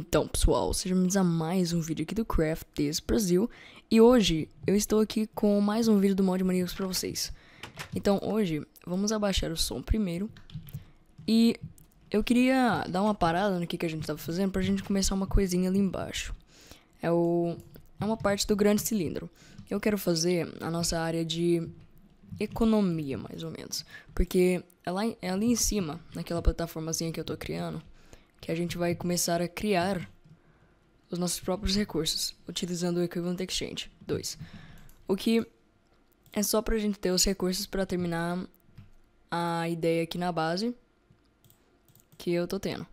Então, pessoal, sejam bem-vindos a mais um vídeo aqui do Craft This Brasil. E hoje eu estou aqui com mais um vídeo do Mod Maníacos para vocês. Então, hoje vamos abaixar o som primeiro. E eu queria dar uma parada no que, que a gente estava fazendo para a gente começar uma coisinha ali embaixo. É, o, é uma parte do grande cilindro. Eu quero fazer a nossa área de economia, mais ou menos. Porque é, lá, é ali em cima, naquela plataformazinha que eu estou criando que a gente vai começar a criar os nossos próprios recursos, utilizando o Equivalent Exchange 2. O que é só para a gente ter os recursos para terminar a ideia aqui na base que eu tô tendo.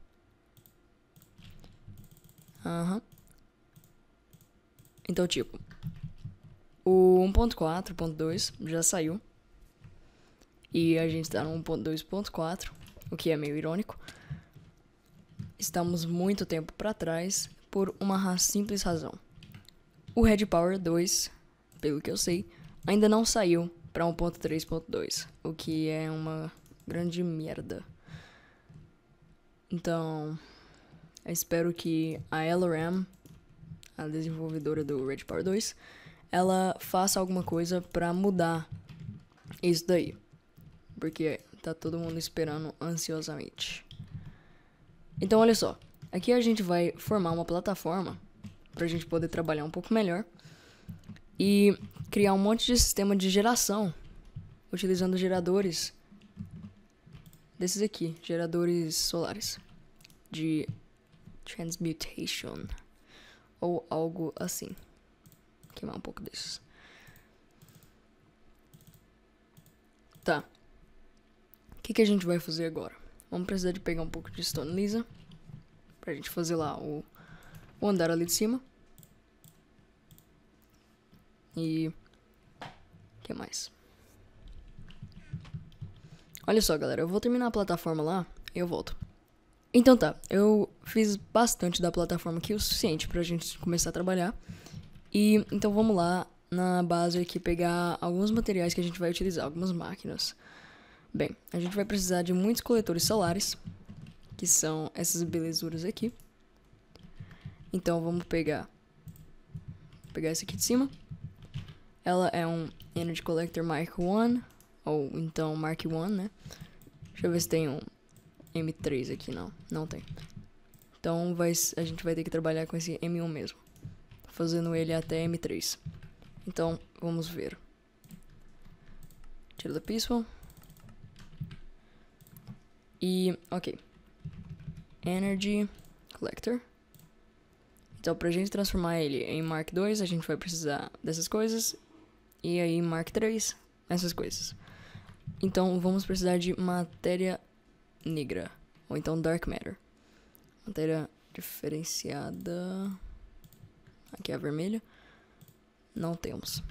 Aham. Uhum. Então, tipo, o 1.4.2 já saiu. E a gente tá no 1.2.4, o que é meio irônico. Estamos muito tempo para trás por uma simples razão. O Red Power 2, pelo que eu sei, ainda não saiu para 1.3.2, o que é uma grande merda. Então, eu espero que a LRM, a desenvolvedora do Red Power 2, ela faça alguma coisa para mudar isso daí. Porque tá todo mundo esperando ansiosamente. Então, olha só. Aqui a gente vai formar uma plataforma para a gente poder trabalhar um pouco melhor e criar um monte de sistema de geração utilizando geradores desses aqui, geradores solares de transmutation ou algo assim. Vou queimar um pouco desses. Tá. O que, que a gente vai fazer agora? Vamos precisar de pegar um pouco de stone lisa. Pra gente fazer lá o, o andar ali de cima. E... O que mais? Olha só, galera. Eu vou terminar a plataforma lá e eu volto. Então tá, eu fiz bastante da plataforma aqui, o suficiente pra gente começar a trabalhar. E então vamos lá na base aqui pegar alguns materiais que a gente vai utilizar, algumas máquinas. Bem, a gente vai precisar de muitos coletores solares, que são essas belezuras aqui. Então vamos pegar pegar essa aqui de cima. Ela é um Energy Collector Mark 1, ou então Mark 1, né? Deixa eu ver se tem um M3 aqui, não. Não tem. Então vai, a gente vai ter que trabalhar com esse M1 mesmo. Fazendo ele até M3. Então, vamos ver. Tira da Peaceful. E, ok. Energy Collector. Então, pra gente transformar ele em Mark 2 a gente vai precisar dessas coisas. E aí, Mark 3 essas coisas. Então, vamos precisar de matéria negra. Ou então, Dark Matter. Matéria diferenciada. Aqui é a vermelha. Não temos.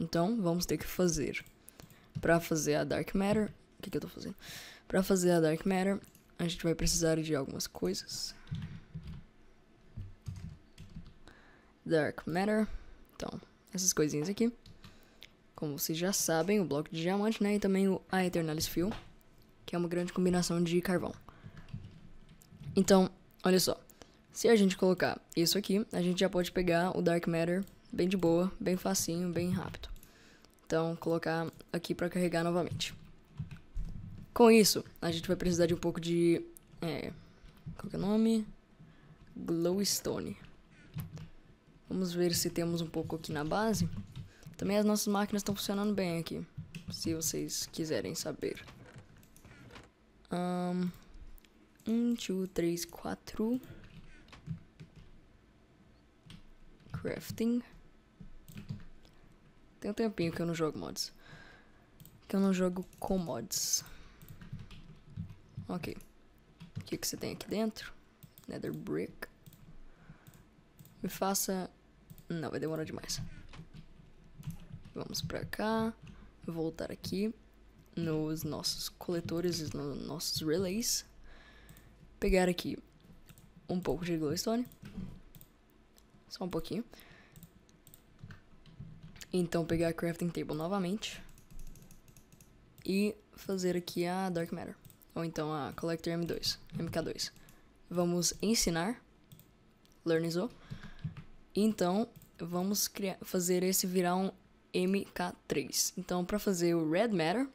Então, vamos ter que fazer. Pra fazer a Dark Matter... O que, que eu tô fazendo? Para fazer a Dark Matter, a gente vai precisar de algumas coisas. Dark Matter. Então, essas coisinhas aqui. Como vocês já sabem, o bloco de diamante, né? E também o a Eternalis Fuel, que é uma grande combinação de carvão. Então, olha só. Se a gente colocar isso aqui, a gente já pode pegar o Dark Matter bem de boa, bem facinho, bem rápido. Então, colocar aqui para carregar novamente. Com isso, a gente vai precisar de um pouco de. É, qual que é o nome? Glowstone. Vamos ver se temos um pouco aqui na base. Também as nossas máquinas estão funcionando bem aqui. Se vocês quiserem saber. Um, um, dois, três, quatro. Crafting. Tem um tempinho que eu não jogo mods. Que eu não jogo com mods. Ok. O que, que você tem aqui dentro? Nether Brick. Me faça... Não, vai demorar demais. Vamos pra cá. Voltar aqui. Nos nossos coletores, nos nossos relays. Pegar aqui um pouco de glowstone. Só um pouquinho. Então pegar a crafting table novamente. E fazer aqui a dark matter ou então a Collector M2, MK2. Vamos ensinar, learnizou. Então, vamos criar, fazer esse virar um MK3. Então, para fazer o Red Matter,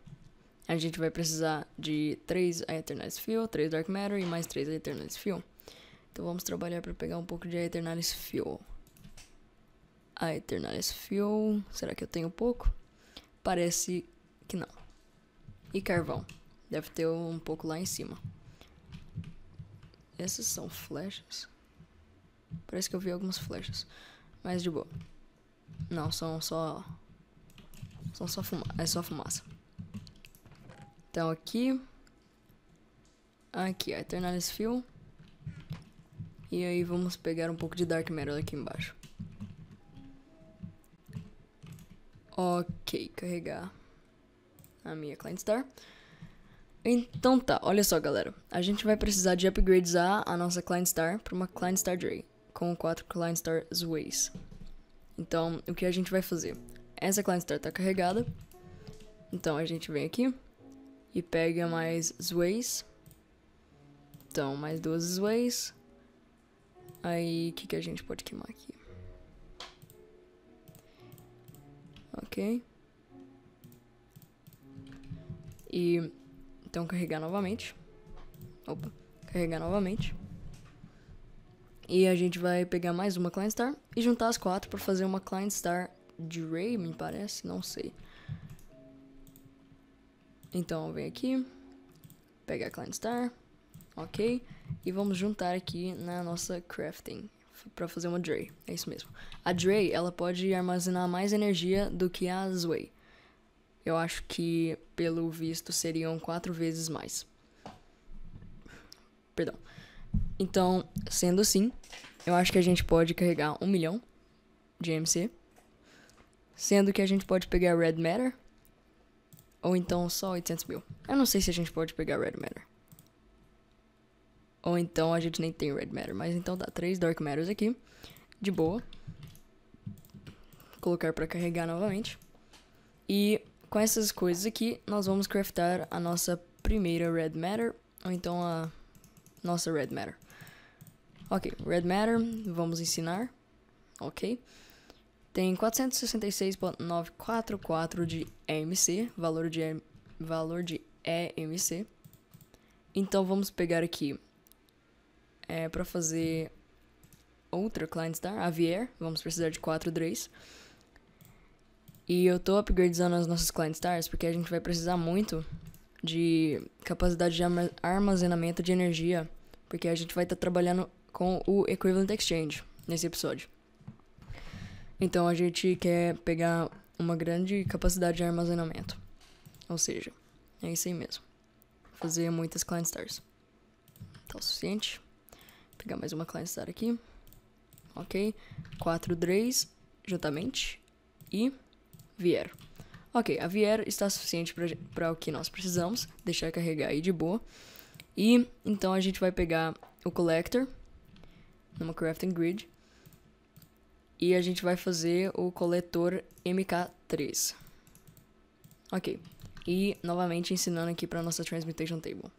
a gente vai precisar de 3 Aeternize Fuel, 3 Dark Matter e mais 3 Aeternize Fuel. Então vamos trabalhar para pegar um pouco de Aeternize Fuel. Aeternize Fuel, será que eu tenho pouco? Parece que não. E carvão. Deve ter um pouco lá em cima. Essas são flechas? Parece que eu vi algumas flechas. Mas de boa. Não, são só. São só fuma É só fumaça. Então aqui. Aqui, Eternalis Fuel. E aí vamos pegar um pouco de Dark Metal aqui embaixo. Ok, carregar a minha Client Star. Então tá, olha só galera, a gente vai precisar de upgradear a nossa Client Star para uma Client Star com 4 Client Star Então, o que a gente vai fazer? Essa Client Star tá carregada, então a gente vem aqui e pega mais Zways. Então, mais duas Zways. Aí, o que, que a gente pode queimar aqui? Ok. E então carregar novamente. Opa, carregar novamente. E a gente vai pegar mais uma Client Star e juntar as quatro para fazer uma Client Star de Ray, me parece, não sei. Então vem aqui, pega a Client Star, ok? E vamos juntar aqui na nossa crafting para fazer uma Dre, é isso mesmo. A Dre, ela pode armazenar mais energia do que a Zway. Eu acho que, pelo visto, seriam quatro vezes mais. Perdão. Então, sendo assim, eu acho que a gente pode carregar um milhão de MC. Sendo que a gente pode pegar Red Matter. Ou então só 800 mil. Eu não sei se a gente pode pegar Red Matter. Ou então a gente nem tem Red Matter. Mas então dá três Dark Matters aqui. De boa. Colocar para carregar novamente. E com essas coisas aqui, nós vamos craftar a nossa primeira Red Matter, ou então a nossa Red Matter. Ok, Red Matter, vamos ensinar. Ok. Tem 466.944 de EMC, valor de, valor de EMC. Então vamos pegar aqui é, para fazer outra Client Star, a Vier. Vamos precisar de 4 drays. E eu tô upgradizando as nossas client stars porque a gente vai precisar muito de capacidade de armazenamento de energia, porque a gente vai estar tá trabalhando com o equivalent exchange nesse episódio. Então a gente quer pegar uma grande capacidade de armazenamento. Ou seja, é isso aí mesmo. Fazer muitas client stars. Tá o suficiente. Vou pegar mais uma client star aqui. OK. 4 3 juntamente e Vier. Ok, a Vier está suficiente para o que nós precisamos. Deixar carregar aí de boa. E então a gente vai pegar o Collector numa Crafting Grid. E a gente vai fazer o coletor MK3. Ok. E novamente ensinando aqui para nossa Transmutation Table.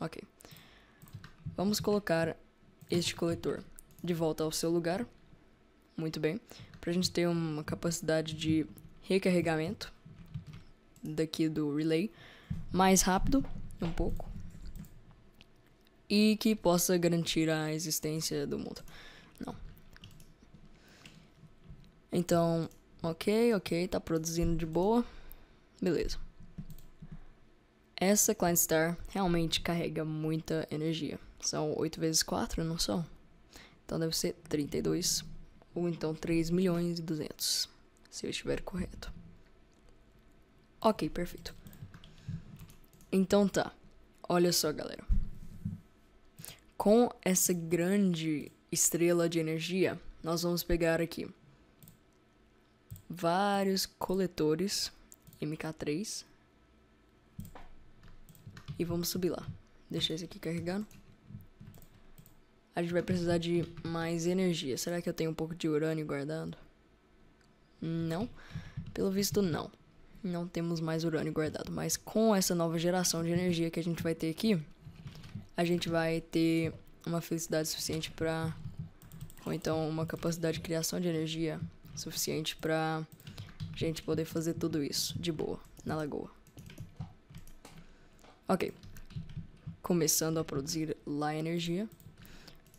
Ok. Vamos colocar este coletor de volta ao seu lugar. Muito bem. Para a gente ter uma capacidade de recarregamento daqui do relay mais rápido um pouco e que possa garantir a existência do mundo. Não. Então, ok, ok, tá produzindo de boa. Beleza. Essa Client Star realmente carrega muita energia. São 8 vezes 4, não são? Então deve ser 32, ou então 3 milhões e 200 se eu estiver correto. Ok, perfeito. Então tá. Olha só, galera. Com essa grande estrela de energia, nós vamos pegar aqui vários coletores MK3 e vamos subir lá. Deixa esse aqui carregando. A gente vai precisar de mais energia. Será que eu tenho um pouco de urânio guardando? Não. Pelo visto, não. Não temos mais urânio guardado. Mas com essa nova geração de energia que a gente vai ter aqui, a gente vai ter uma felicidade suficiente para. Ou então, uma capacidade de criação de energia suficiente para a gente poder fazer tudo isso de boa na lagoa. Ok. Começando a produzir lá energia.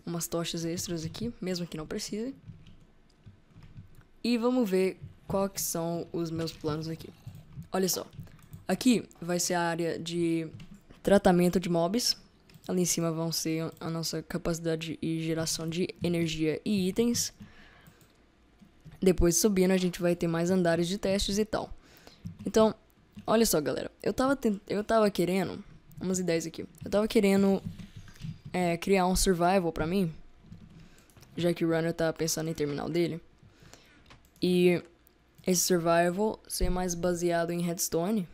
Umas tochas extras aqui, mesmo que não precise. E vamos ver qual que são os meus planos aqui. Olha só. Aqui vai ser a área de tratamento de mobs. Ali em cima vão ser a nossa capacidade e geração de energia e itens. Depois subindo a gente vai ter mais andares de testes e tal. Então, olha só galera. Eu tava, eu tava querendo... Umas ideias aqui. Eu tava querendo é, criar um survival pra mim. Já que o Runner tá pensando em terminar o dele. E esse survival ser mais baseado em Redstone.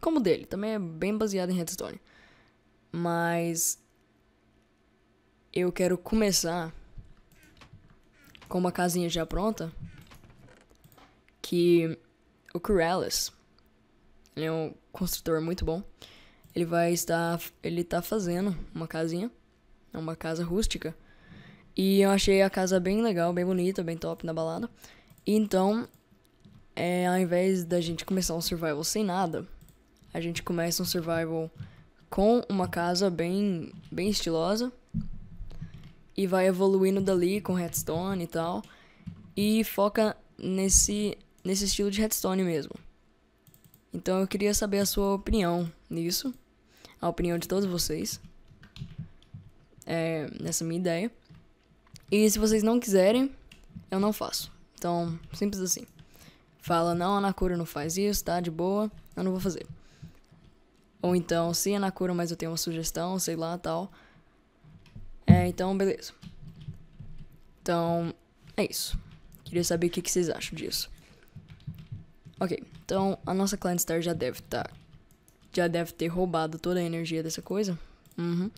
Como dele, também é bem baseado em Redstone. Mas eu quero começar com uma casinha já pronta que o Corellis, ele é um construtor muito bom. Ele vai estar ele tá fazendo uma casinha, é uma casa rústica e eu achei a casa bem legal, bem bonita, bem top na balada. então, é, ao invés da gente começar um survival sem nada, a gente começa um survival com uma casa bem, bem estilosa e vai evoluindo dali com redstone e tal. E foca nesse, nesse estilo de redstone mesmo. Então eu queria saber a sua opinião nisso, a opinião de todos vocês, é, nessa minha ideia. E se vocês não quiserem, eu não faço. Então, simples assim. Fala, não, a Nakura não faz isso, tá? De boa, eu não vou fazer. Ou então, sim, a Nakura, mas eu tenho uma sugestão, sei lá, tal. É, então, beleza. Então, é isso. Queria saber o que, vocês acham disso. Ok, então a nossa Client Star já deve estar. Tá, já deve ter roubado toda a energia dessa coisa. Uhum.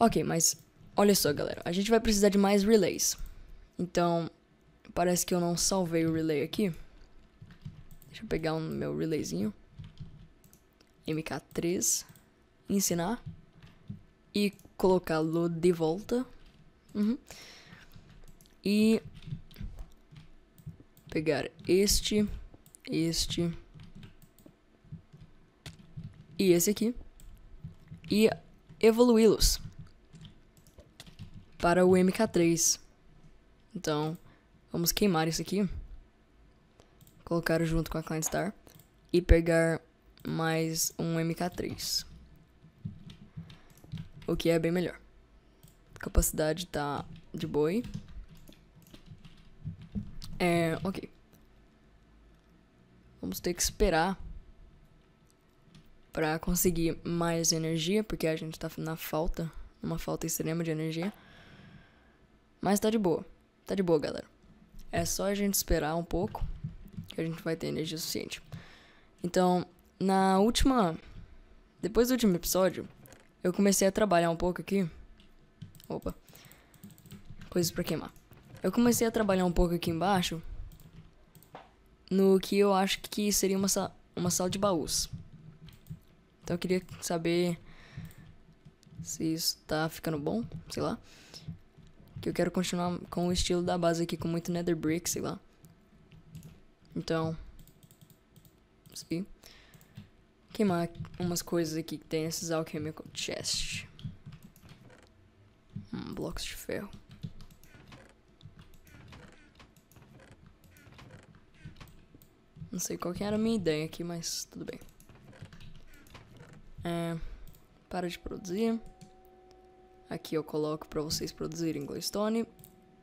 Ok, mas Olha só, galera, a gente vai precisar de mais relays. Então, parece que eu não salvei o relay aqui. Deixa eu pegar o um, meu relayzinho. MK3. Ensinar. E colocá-lo de volta. Uhum. E pegar este, este e esse aqui. E evoluí-los para o MK3. Então, vamos queimar isso aqui. Colocar junto com a Client Star. E pegar mais um MK3. O que é bem melhor. Capacidade tá de boi. É, ok. Vamos ter que esperar para conseguir mais energia, porque a gente tá na falta, uma falta extrema de energia. Mas tá de boa. Tá de boa, galera. É só a gente esperar um pouco que a gente vai ter energia suficiente. Então, na última. Depois do último episódio, eu comecei a trabalhar um pouco aqui. Opa. Coisas pra queimar. Eu comecei a trabalhar um pouco aqui embaixo no que eu acho que seria uma, sa uma sala de baús. Então eu queria saber se isso tá ficando bom, sei lá. Que eu quero continuar com o estilo da base aqui, com muito nether brick, sei lá. Então... Sim. Queimar umas coisas aqui que tem esses alchemical chests. Hum, blocos de ferro. Não sei qual que era a minha ideia aqui, mas tudo bem. É, para de produzir. Aqui eu coloco para vocês produzirem glowstone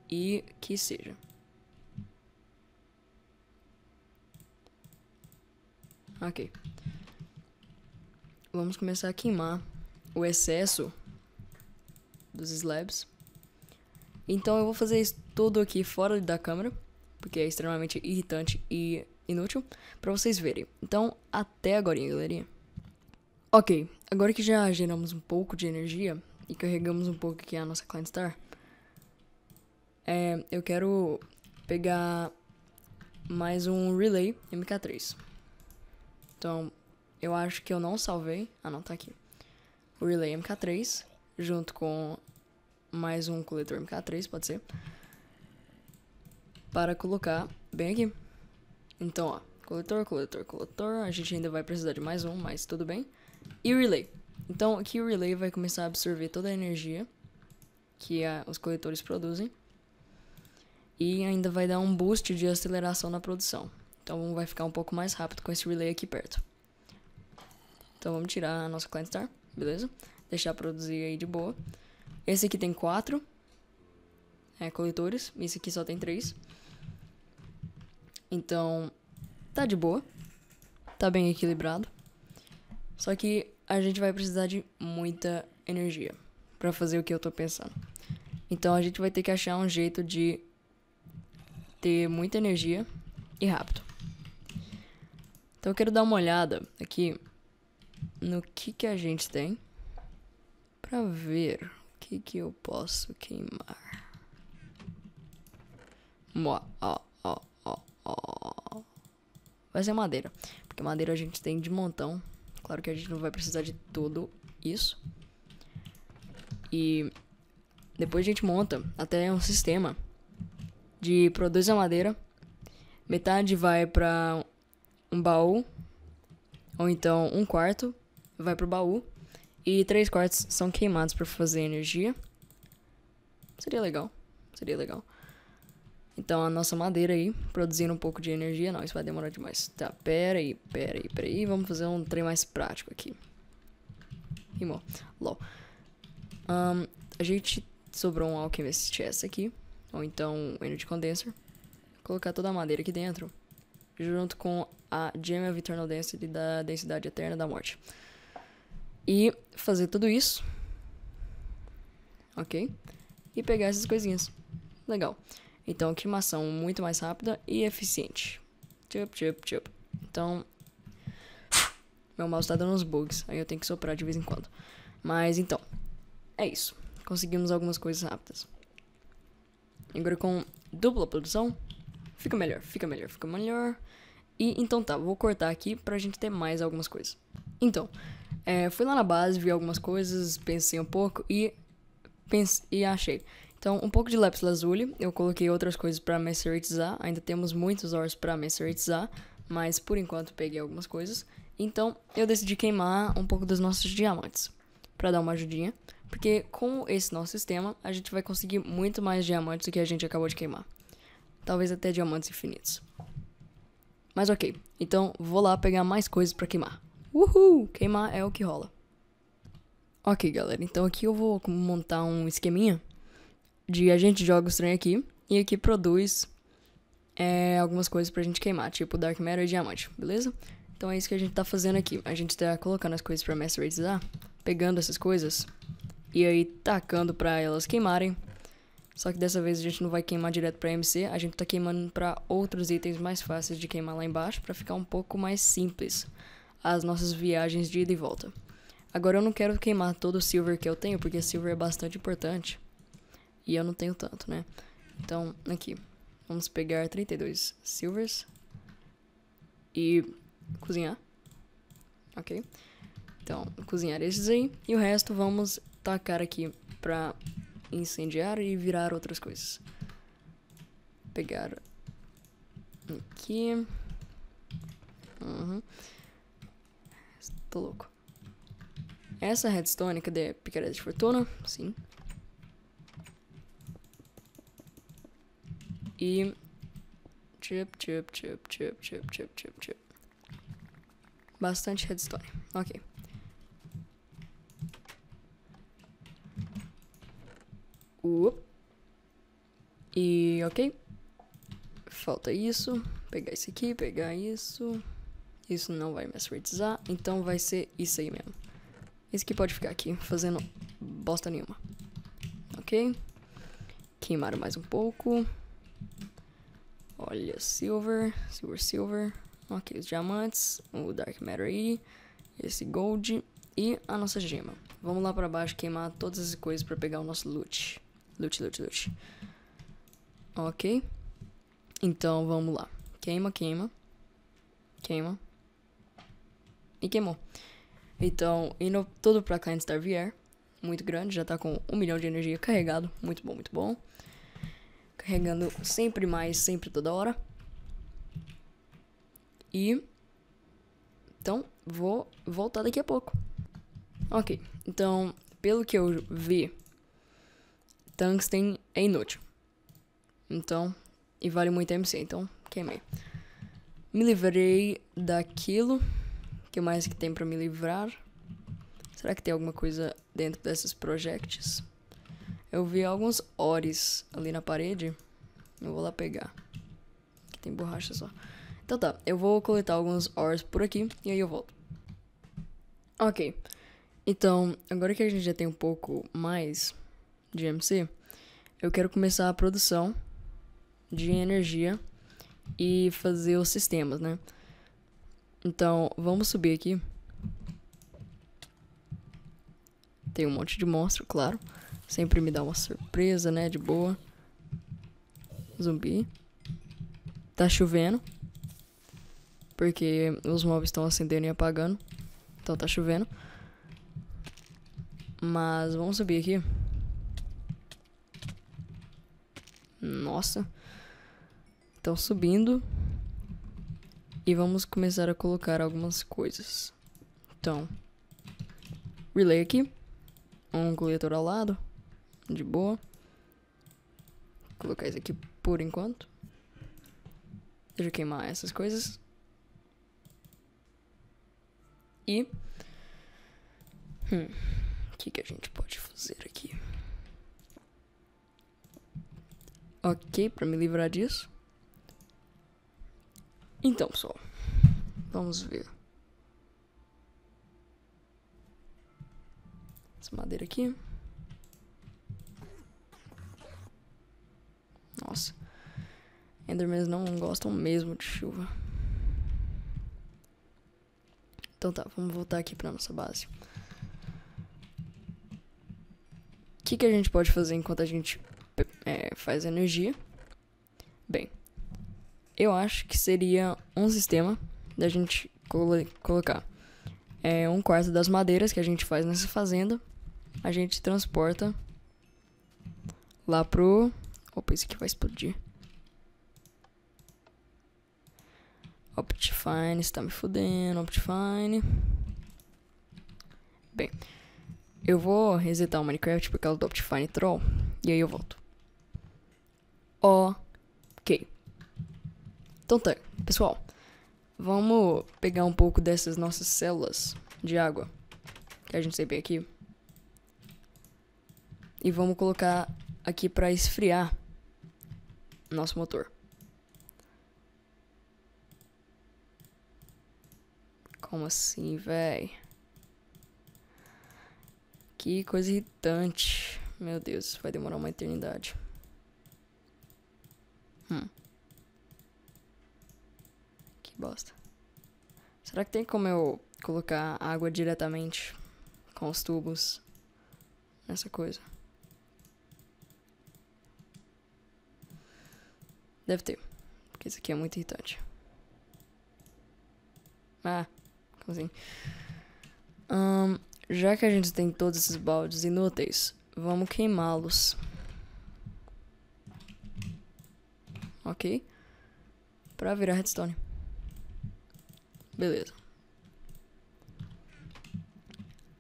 e que seja. Ok. Vamos começar a queimar o excesso dos slabs. Então eu vou fazer isso tudo aqui fora da câmera, porque é extremamente irritante e inútil, para vocês verem. Então, até agora, galerinha. Ok, agora que já geramos um pouco de energia, e carregamos um pouco aqui a nossa client star, é, eu quero pegar mais um relay MK3. Então, eu acho que eu não salvei. Ah, não, tá aqui. O relay MK3, junto com mais um coletor MK3, pode ser. Para colocar bem aqui. Então, ó, coletor, coletor, coletor. A gente ainda vai precisar de mais um, mas tudo bem. E relay. Então aqui o relay vai começar a absorver toda a energia que a, os coletores produzem e ainda vai dar um boost de aceleração na produção. Então vai ficar um pouco mais rápido com esse relay aqui perto. Então vamos tirar a nossa client star, beleza? Deixar produzir aí de boa. Esse aqui tem quatro é, coletores, esse aqui só tem três. Então tá de boa, tá bem equilibrado. Só que a gente vai precisar de muita energia para fazer o que eu tô pensando. Então a gente vai ter que achar um jeito de ter muita energia e rápido. Então eu quero dar uma olhada aqui no que que a gente tem para ver o que que eu posso queimar. Ó, ó, ó, ó, Vai ser madeira, porque madeira a gente tem de montão Claro que a gente não vai precisar de todo isso. E depois a gente monta até um sistema de produzir a madeira. Metade vai para um baú, ou então um quarto vai para o baú. E três quartos são queimados para fazer energia. Seria legal. Seria legal. Então a nossa madeira aí, produzindo um pouco de energia. Não, isso vai demorar demais. Tá, pera aí, pera aí, pera aí. Vamos fazer um trem mais prático aqui. Rimou. LOL. Um, a gente sobrou um Alchemist Chest aqui. Ou então um Energy Condenser. Vou colocar toda a madeira aqui dentro. Junto com a Gem of Eternal Density da Densidade Eterna da Morte. E fazer tudo isso. Ok? E pegar essas coisinhas. Legal. Então queimação muito mais rápida e eficiente. Tchup, tchup, tchup. Então, meu mouse tá dando uns bugs, aí eu tenho que soprar de vez em quando. Mas então, é isso. Conseguimos algumas coisas rápidas. Agora com dupla produção, fica melhor, fica melhor, fica melhor. E então tá, vou cortar aqui pra gente ter mais algumas coisas. Então, é, fui lá na base, vi algumas coisas, pensei um pouco e, pense, e achei. Então, um pouco de lápis lazuli, eu coloquei outras coisas para messeritizar, ainda temos muitos ores para messeritizar, mas por enquanto peguei algumas coisas. Então, eu decidi queimar um pouco dos nossos diamantes, para dar uma ajudinha, porque com esse nosso sistema, a gente vai conseguir muito mais diamantes do que a gente acabou de queimar. Talvez até diamantes infinitos. Mas ok, então vou lá pegar mais coisas para queimar. Uhul! Queimar é o que rola. Ok, galera, então aqui eu vou montar um esqueminha de gente joga o estranho aqui e aqui produz é, algumas coisas pra gente queimar, tipo Dark Matter e Diamante, beleza? Então é isso que a gente tá fazendo aqui. A gente tá colocando as coisas pra masterizar, pegando essas coisas e aí tacando pra elas queimarem. Só que dessa vez a gente não vai queimar direto pra MC, a gente tá queimando pra outros itens mais fáceis de queimar lá embaixo pra ficar um pouco mais simples as nossas viagens de ida e volta. Agora eu não quero queimar todo o silver que eu tenho, porque silver é bastante importante. E eu não tenho tanto, né? Então, aqui. Vamos pegar 32 silvers. E cozinhar. Ok? Então, cozinhar esses aí. E o resto vamos tacar aqui pra incendiar e virar outras coisas. Pegar aqui. Uhum. Tô louco. Essa redstone, cadê? Picareta de fortuna? Sim. E. Chip, chip, chip, chip, chip, chip, chip, chip. Bastante redstone. Ok. Uh. E ok. Falta isso. Pegar isso aqui, pegar isso. Isso não vai me assuretizar. Então vai ser isso aí mesmo. Esse aqui pode ficar aqui, fazendo bosta nenhuma. Ok? Queimaram mais um pouco. Olha, silver, silver, silver. Ok, os diamantes, o Dark Matter aí, esse gold e a nossa gema. Vamos lá pra baixo queimar todas as coisas pra pegar o nosso loot. Loot, loot, loot. Ok. Então, vamos lá. Queima, queima. Queima. E queimou. Então, indo todo pra cá antes VR. Muito grande, já tá com um milhão de energia carregado. Muito bom, muito bom carregando sempre mais, sempre toda hora. E então vou voltar daqui a pouco. OK. Então, pelo que eu vi, tungsten é inútil. Então, e vale muito MC, então queimei. Me livrei daquilo. O que mais que tem para me livrar? Será que tem alguma coisa dentro desses projects? Eu vi alguns ores ali na parede. Eu vou lá pegar. Aqui tem borracha só. Então tá, eu vou coletar alguns ores por aqui e aí eu volto. Ok. Então, agora que a gente já tem um pouco mais de MC, eu quero começar a produção de energia e fazer os sistemas, né? Então, vamos subir aqui. Tem um monte de monstro, claro. Sempre me dá uma surpresa, né? De boa. Zumbi. Tá chovendo. Porque os móveis estão acendendo e apagando. Então tá chovendo. Mas vamos subir aqui. Nossa. Estão subindo. E vamos começar a colocar algumas coisas. Então, relay aqui. Um coletor ao lado de boa. Vou colocar isso aqui por enquanto. Deixa eu queimar essas coisas. E. Hum. O que, que a gente pode fazer aqui? Ok, para me livrar disso. Então, pessoal. Vamos ver. Essa madeira aqui. Endermans não gostam mesmo de chuva. Então tá, vamos voltar aqui pra nossa base. O que, que a gente pode fazer enquanto a gente é, faz energia? Bem, eu acho que seria um sistema da gente colocar é, um quarto das madeiras que a gente faz nessa fazenda. A gente transporta lá pro. Opa, isso aqui vai explodir. Optifine está me fudendo, Optifine. Bem, eu vou resetar o Minecraft por causa do Optifine Troll e aí eu volto. Ok. Então tá, pessoal, vamos pegar um pouco dessas nossas células de água que a gente tem aqui e vamos colocar aqui para esfriar nosso motor. Como assim, véi? Que coisa irritante. Meu Deus, vai demorar uma eternidade. Hum. Que bosta. Será que tem como eu colocar água diretamente com os tubos nessa coisa? Deve ter, porque isso aqui é muito irritante. Ah assim. Um, já que a gente tem todos esses baldes inúteis, vamos queimá-los. Ok? Pra virar redstone. Beleza.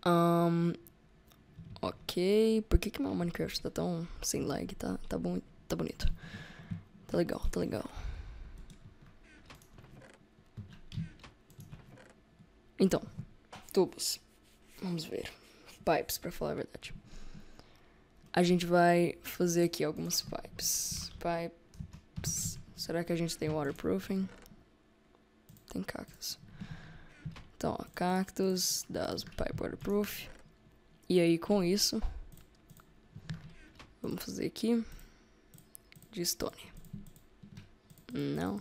Um, ok. Por que que meu Minecraft tá tão sem lag? Tá, tá, bom, tá bonito. Tá legal, tá legal. Então, tubos. Vamos ver. Pipes, para falar a verdade. A gente vai fazer aqui algumas pipes. Pipes. Será que a gente tem waterproofing? Tem cactos. Então, ó, cactos, das pipe waterproof. E aí, com isso, vamos fazer aqui de stone. Não.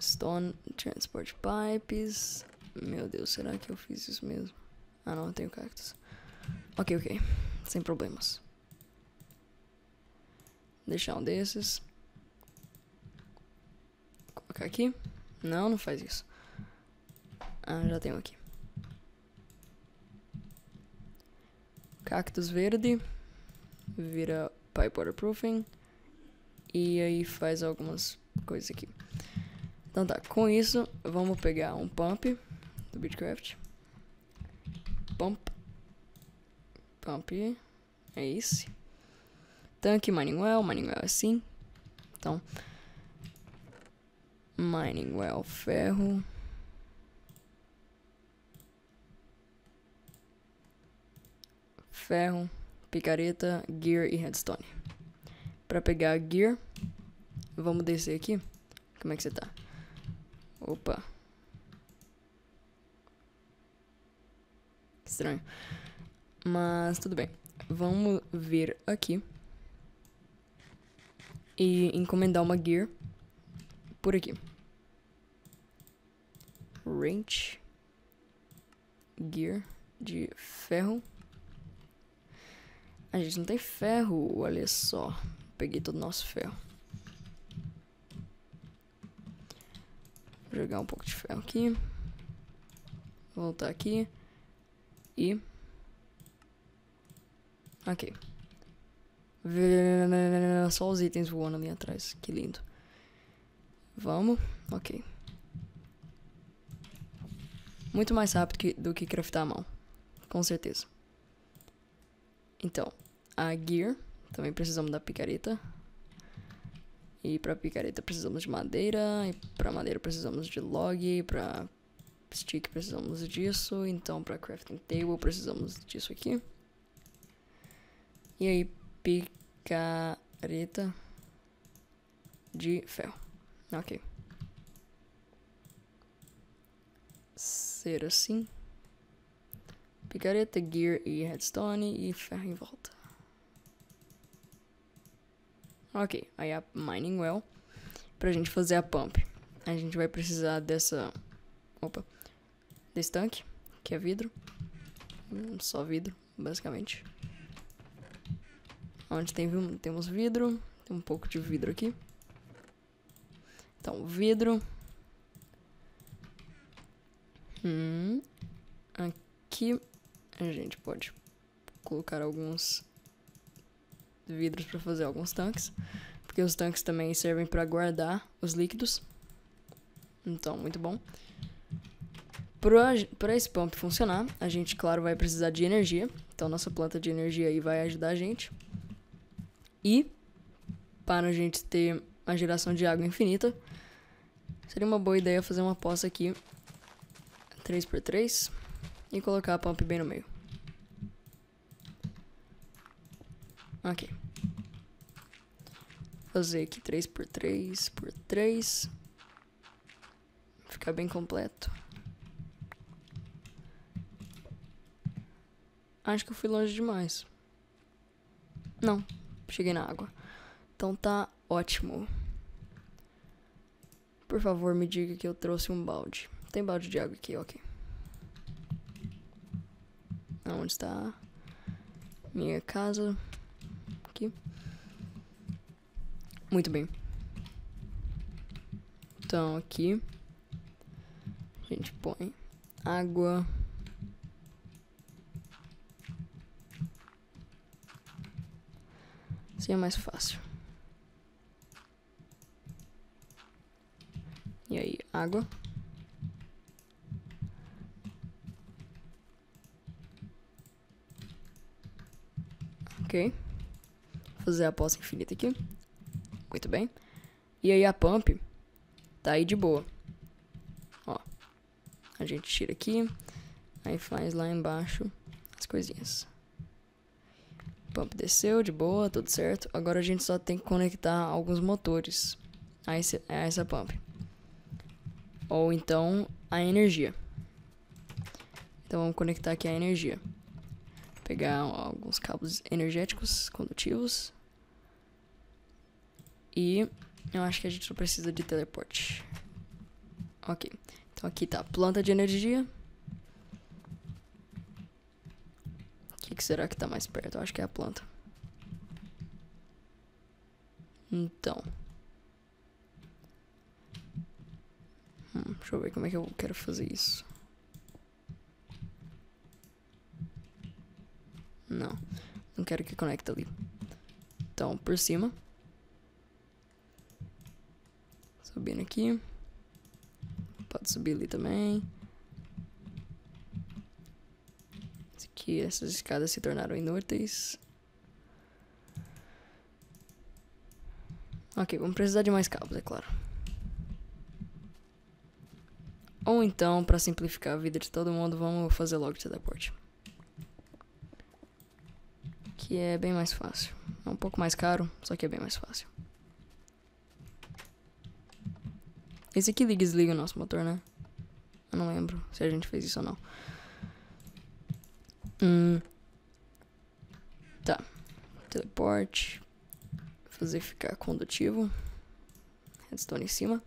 Stone, Transport Pipes. Meu Deus, será que eu fiz isso mesmo? Ah não, eu tenho cactus. Ok, ok. Sem problemas. Deixar um desses. Colocar aqui. Não, não faz isso. Ah, já tenho aqui. Cactus verde. Vira pipe waterproofing. E aí faz algumas coisas aqui. Então tá, com isso, vamos pegar um pump do Bitcraft. Pump. Pump. É esse. Tanque, Mining Well. Mining Well é assim. Então, Mining Well, ferro. Ferro, picareta, gear e redstone. Para pegar gear, vamos descer aqui. Como é que você tá? Opa. Que estranho. Mas tudo bem. Vamos vir aqui. E encomendar uma gear. Por aqui. Wrench. Gear de ferro. A gente não tem ferro, olha só. Peguei todo o nosso ferro. Jogar um pouco de ferro aqui. Voltar aqui. E... Ok. Só os itens voando ali atrás. Que lindo. Vamos. Ok. Muito mais rápido que, do que craftar a mão. Com certeza. Então, a gear. Também precisamos da picareta. E para picareta precisamos de madeira, e para madeira precisamos de log, para stick precisamos disso, então para crafting table precisamos disso aqui. E aí picareta de ferro. OK. Ser assim. Picareta, gear e redstone e ferro em volta. Ok, aí a mining well. Pra gente fazer a pump. A gente vai precisar dessa... Opa. Desse tanque, que é vidro. Hum, só vidro, basicamente. Onde tem, temos vidro. Tem um pouco de vidro aqui. Então, vidro. Hum, aqui a gente pode colocar alguns vidros para fazer alguns tanques, porque os tanques também servem para guardar os líquidos. Então, muito bom. Para esse pump funcionar, a gente, claro, vai precisar de energia. Então, nossa planta de energia aí vai ajudar a gente. E, para a gente ter uma geração de água infinita, seria uma boa ideia fazer uma poça aqui 3x3 e colocar a pump bem no meio. Ok. Fazer aqui 3 por 3 por 3. Ficar bem completo. Acho que eu fui longe demais. Não, cheguei na água. Então tá ótimo. Por favor, me diga que eu trouxe um balde. Tem balde de água aqui, ok. Onde está minha casa? Muito bem. Então, aqui a gente põe água. Assim é mais fácil. E aí, água. Ok. Vou fazer a posse infinita aqui muito bem. E aí a pump tá aí de boa. Ó. A gente tira aqui. Aí faz lá embaixo as coisinhas. Pump desceu de boa, tudo certo. Agora a gente só tem que conectar alguns motores a, esse, a essa pump. Ou então a energia. Então vamos conectar aqui a energia. Pegar alguns cabos energéticos condutivos e eu acho que a gente só precisa de teleporte. Ok. Então aqui tá planta de energia. O que, que, será que tá mais perto? Eu acho que é a planta. Então. Hum, deixa eu ver como é que eu quero fazer isso. Não. Não quero que conecte ali. Então, por cima. Subindo aqui. Pode subir ali também. Que essas escadas se tornaram inúteis. Ok, vamos precisar de mais cabos, é claro. Ou então, para simplificar a vida de todo mundo, vamos fazer logo de teleporte. Que é bem mais fácil. É um pouco mais caro, só que é bem mais fácil. Esse aqui liga e desliga o nosso motor, né? Eu não lembro se a gente fez isso ou não. Hum. Tá. Teleporte. Fazer ficar condutivo. Redstone em cima.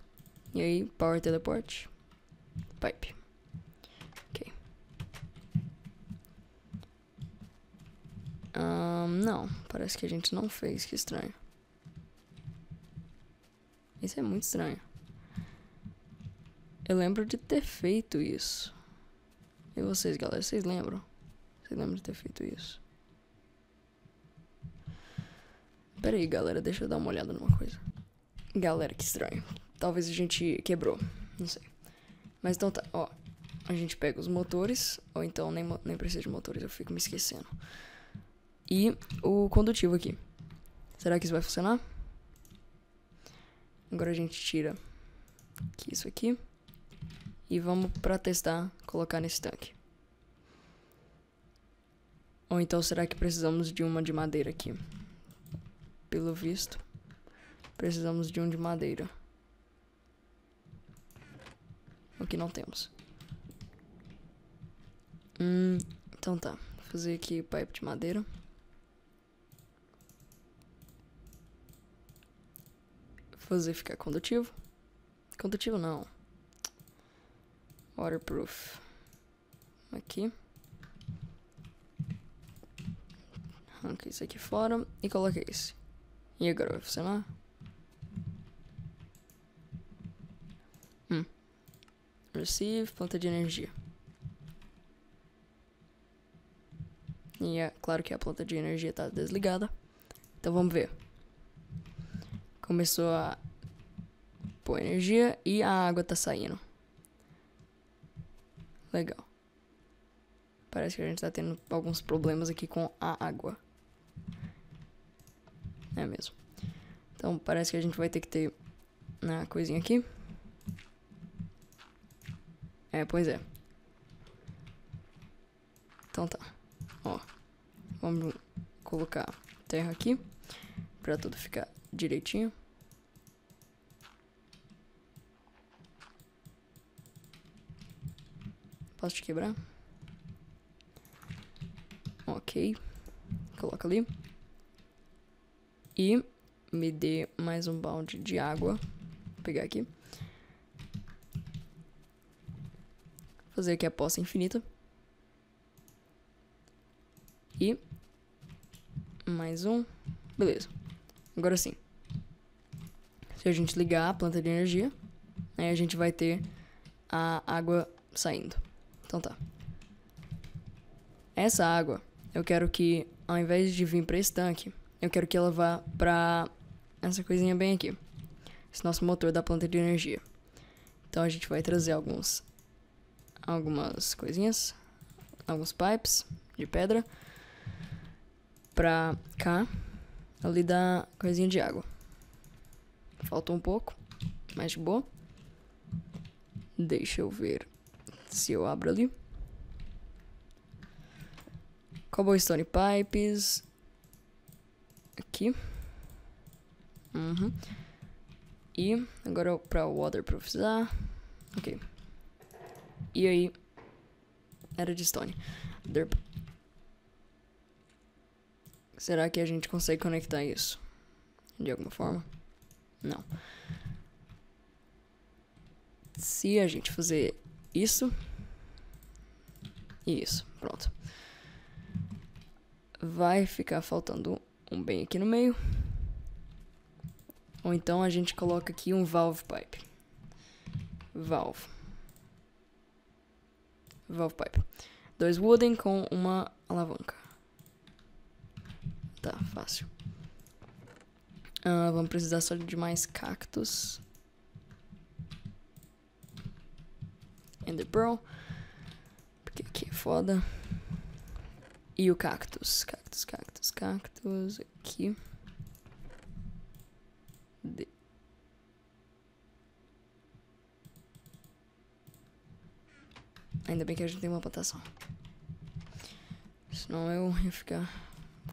E aí, power teleport. Pipe. Ok. Um, não, parece que a gente não fez. Que estranho. Isso é muito estranho. Eu lembro de ter feito isso. E vocês, galera, vocês lembram? Vocês lembram de ter feito isso? Pera aí, galera, deixa eu dar uma olhada numa coisa. Galera, que estranho. Talvez a gente quebrou, não sei. Mas então tá, ó. A gente pega os motores, ou então nem, nem precisa de motores, eu fico me esquecendo. E o condutivo aqui. Será que isso vai funcionar? Agora a gente tira aqui, isso aqui. E vamos pra testar colocar nesse tanque. Ou então será que precisamos de uma de madeira aqui? Pelo visto, precisamos de um de madeira. O que não temos. Hum, então tá. Vou fazer aqui pipe de madeira. Vou fazer ficar condutivo. Condutivo não. Waterproof. Aqui. Arranca isso aqui fora e coloca esse. E agora vai funcionar? Hum. Receive, planta de energia. E é claro que a planta de energia está desligada. Então vamos ver. Começou a pôr energia e a água está saindo. Legal. Parece que a gente tá tendo alguns problemas aqui com a água. É mesmo. Então parece que a gente vai ter que ter na coisinha aqui. É, pois é. Então tá. Ó. Vamos colocar terra aqui para tudo ficar direitinho. Posso te quebrar? Ok. Coloca ali. E me dê mais um balde de água. Vou pegar aqui. Fazer aqui a poça infinita. E mais um. Beleza. Agora sim. Se a gente ligar a planta de energia, aí a gente vai ter a água saindo. Então tá. Essa água, eu quero que, ao invés de vir para esse tanque, eu quero que ela vá para essa coisinha bem aqui. Esse nosso motor da planta de energia. Então a gente vai trazer alguns algumas coisinhas, alguns pipes de pedra pra cá, ali da coisinha de água. Falta um pouco, mas de boa. Deixa eu ver se eu abro ali. Cobblestone Pipes. Aqui. Uhum. E agora pra waterproofizar. Ok. E aí. Era de stone. Derp. Será que a gente consegue conectar isso? De alguma forma? Não. Se a gente fazer isso. E isso. Pronto. Vai ficar faltando um bem aqui no meio. Ou então a gente coloca aqui um valve pipe. Valve. Valve pipe. Dois wooden com uma alavanca. Tá, fácil. Uh, vamos precisar só de mais cactos. and the Pearl. Porque aqui é foda. E o cactus. Cactus, cactus, cactus. Aqui. De... Ainda bem que a gente tem uma plantação. Senão eu ia ficar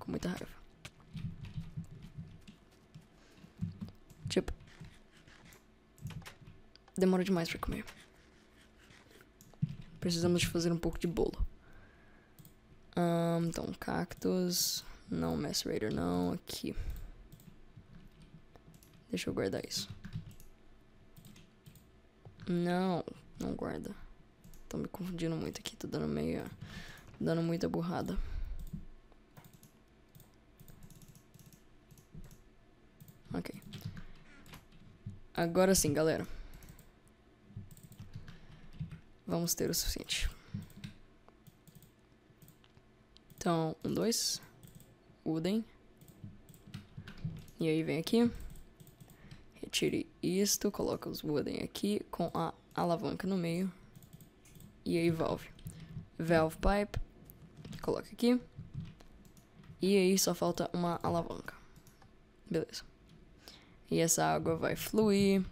com muita raiva. Tipo. Demora demais pra comer. Precisamos de fazer um pouco de bolo. Um, então, cactos. Não, macerator não. Aqui. Deixa eu guardar isso. Não, não guarda. Tô me confundindo muito aqui. Tô dando meio. dando muita burrada. Ok. Agora sim, galera vamos ter o suficiente. Então, um, dois. Wooden. E aí vem aqui. Retire isto, coloca os wooden aqui com a alavanca no meio. E aí valve. Valve pipe. Coloca aqui. E aí só falta uma alavanca. Beleza. E essa água vai fluir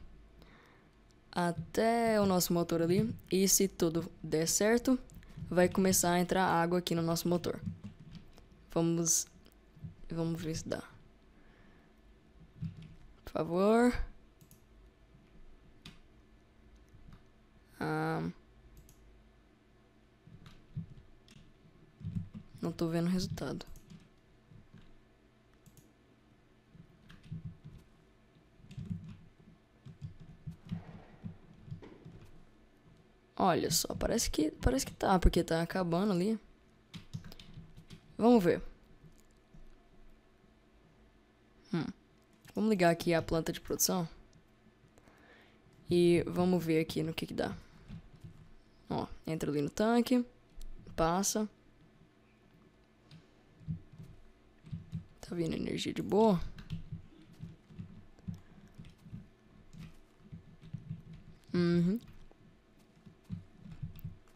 até o nosso motor ali. E se tudo der certo, vai começar a entrar água aqui no nosso motor. Vamos, vamos ver se dá. Por favor. Ah. não estou vendo o resultado. Olha só, parece que, parece que tá, porque tá acabando ali. Vamos ver. Hum. Vamos ligar aqui a planta de produção. E vamos ver aqui no que que dá. Ó, entra ali no tanque. Passa. Tá vindo energia de boa.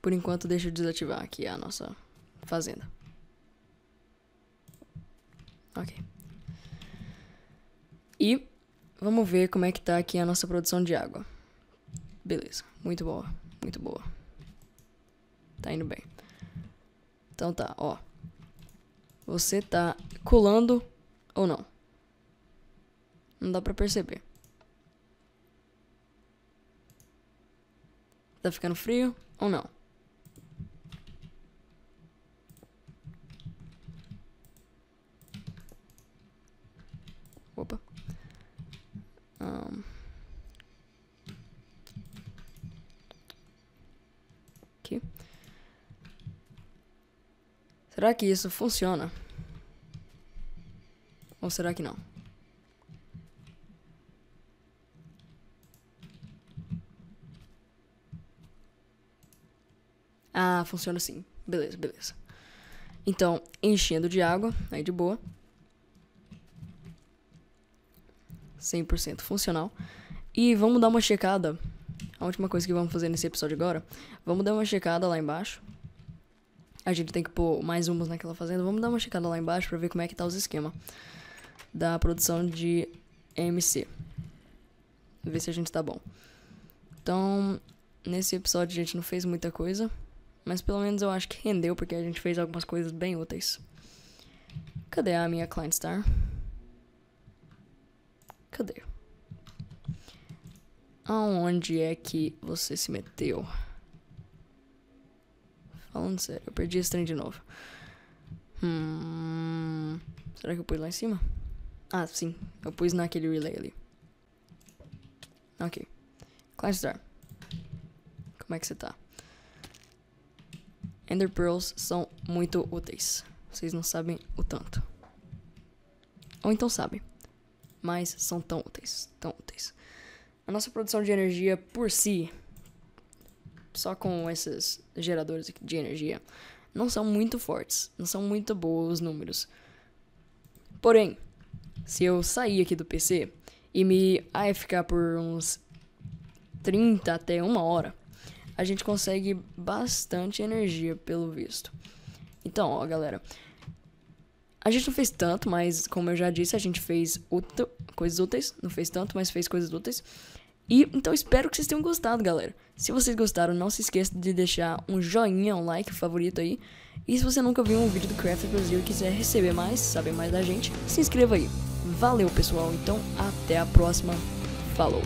por enquanto, deixa eu desativar aqui a nossa fazenda. Ok. E vamos ver como é que tá aqui a nossa produção de água. Beleza, muito boa, muito boa. Tá indo bem. Então tá, ó. Você tá colando ou não? Não dá pra perceber. Tá ficando frio ou não? Será que isso funciona? Ou será que não? Ah, funciona sim, Beleza, beleza. Então, enchendo de água, aí de boa. 100% funcional. E vamos dar uma checada. A última coisa que vamos fazer nesse episódio agora, vamos dar uma checada lá embaixo a gente tem que pôr mais humus naquela fazenda. Vamos dar uma checada lá embaixo pra ver como é que tá os esquemas da produção de MC. Ver se a gente tá bom. Então, nesse episódio a gente não fez muita coisa. Mas pelo menos eu acho que rendeu, porque a gente fez algumas coisas bem úteis. Cadê a minha Client Star? Cadê? Aonde é que você se meteu? Falando sério, eu perdi esse trem de novo. Hum, será que eu pus lá em cima? Ah, sim. Eu pus naquele relay ali. Ok. Clashdar. Como é que você tá? Ender Pearls são muito úteis. Vocês não sabem o tanto. Ou então sabem. Mas são tão úteis. Tão úteis. A nossa produção de energia por si só com esses geradores de energia, não são muito fortes, não são muito boas os números. Porém, se eu sair aqui do PC e me ficar por uns 30 até uma hora, a gente consegue bastante energia, pelo visto. Então, ó, galera. A gente não fez tanto, mas como eu já disse, a gente fez coisas úteis. Não fez tanto, mas fez coisas úteis. E então espero que vocês tenham gostado, galera. Se vocês gostaram, não se esqueça de deixar um joinha, um like, favorito aí. E se você nunca viu um vídeo do Craft Brasil e quiser receber mais, saber mais da gente, se inscreva aí. Valeu, pessoal. Então, até a próxima. Falou!